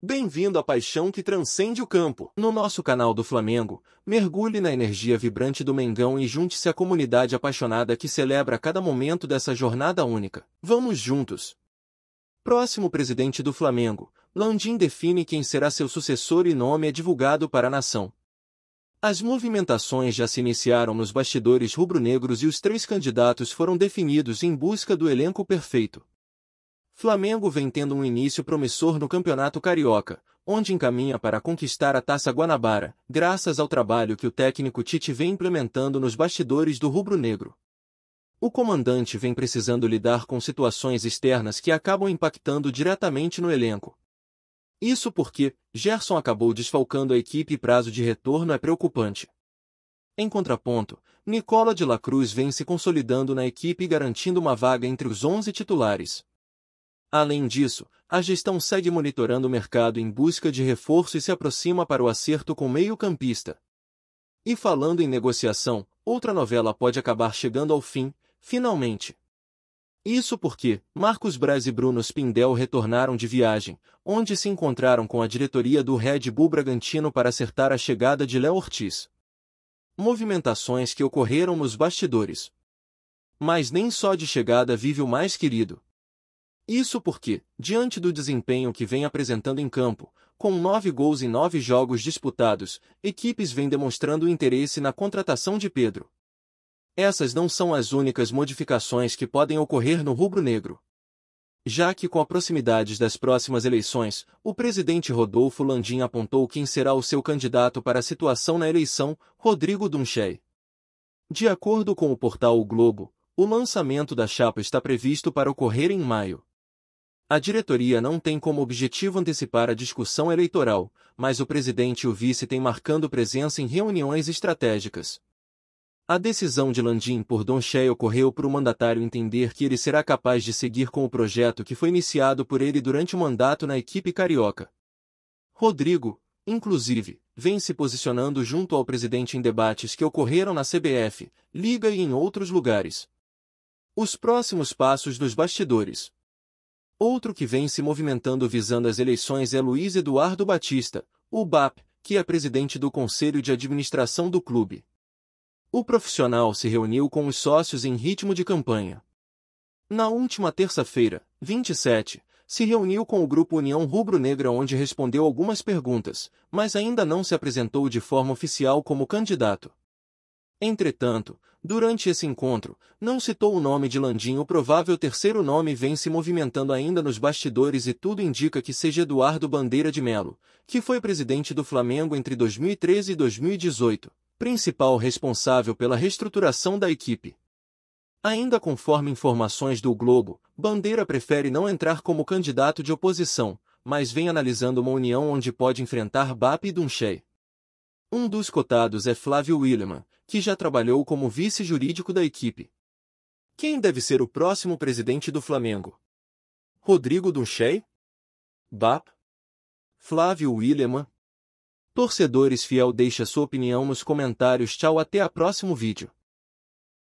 Bem-vindo à paixão que transcende o campo. No nosso canal do Flamengo, mergulhe na energia vibrante do Mengão e junte-se à comunidade apaixonada que celebra cada momento dessa jornada única. Vamos juntos! Próximo presidente do Flamengo, Landim define quem será seu sucessor e nome é divulgado para a nação. As movimentações já se iniciaram nos bastidores rubro-negros e os três candidatos foram definidos em busca do elenco perfeito. Flamengo vem tendo um início promissor no Campeonato Carioca, onde encaminha para conquistar a Taça Guanabara, graças ao trabalho que o técnico Tite vem implementando nos bastidores do rubro-negro. O comandante vem precisando lidar com situações externas que acabam impactando diretamente no elenco. Isso porque Gerson acabou desfalcando a equipe e prazo de retorno é preocupante. Em contraponto, Nicola de la Cruz vem se consolidando na equipe e garantindo uma vaga entre os 11 titulares, Além disso, a gestão segue monitorando o mercado em busca de reforço e se aproxima para o acerto com o meio-campista. E falando em negociação, outra novela pode acabar chegando ao fim, finalmente. Isso porque Marcos Braz e Bruno Spindel retornaram de viagem, onde se encontraram com a diretoria do Red Bull Bragantino para acertar a chegada de Léo Ortiz. Movimentações que ocorreram nos bastidores. Mas nem só de chegada vive o mais querido. Isso porque, diante do desempenho que vem apresentando em campo, com nove gols em nove jogos disputados, equipes vêm demonstrando interesse na contratação de Pedro. Essas não são as únicas modificações que podem ocorrer no rubro-negro. Já que com a proximidade das próximas eleições, o presidente Rodolfo Landim apontou quem será o seu candidato para a situação na eleição, Rodrigo Dunchey. De acordo com o portal O Globo, o lançamento da chapa está previsto para ocorrer em maio. A diretoria não tem como objetivo antecipar a discussão eleitoral, mas o presidente e o vice têm marcando presença em reuniões estratégicas. A decisão de Landim por Don Donchey ocorreu para o mandatário entender que ele será capaz de seguir com o projeto que foi iniciado por ele durante o mandato na equipe carioca. Rodrigo, inclusive, vem se posicionando junto ao presidente em debates que ocorreram na CBF, Liga e em outros lugares. Os próximos passos dos bastidores. Outro que vem se movimentando visando as eleições é Luiz Eduardo Batista, o BAP, que é presidente do Conselho de Administração do clube. O profissional se reuniu com os sócios em ritmo de campanha. Na última terça-feira, 27, se reuniu com o Grupo União Rubro Negra onde respondeu algumas perguntas, mas ainda não se apresentou de forma oficial como candidato. Entretanto, durante esse encontro, não citou o nome de Landim o provável terceiro nome vem se movimentando ainda nos bastidores e tudo indica que seja Eduardo Bandeira de Melo, que foi presidente do Flamengo entre 2013 e 2018, principal responsável pela reestruturação da equipe. Ainda conforme informações do Globo, Bandeira prefere não entrar como candidato de oposição, mas vem analisando uma união onde pode enfrentar BAP e Dunchei. Um dos cotados é Flávio Willemann, que já trabalhou como vice-jurídico da equipe. Quem deve ser o próximo presidente do Flamengo? Rodrigo Dunchei? BAP? Flávio Willeman? Torcedores fiel deixa sua opinião nos comentários. Tchau, até a próximo vídeo.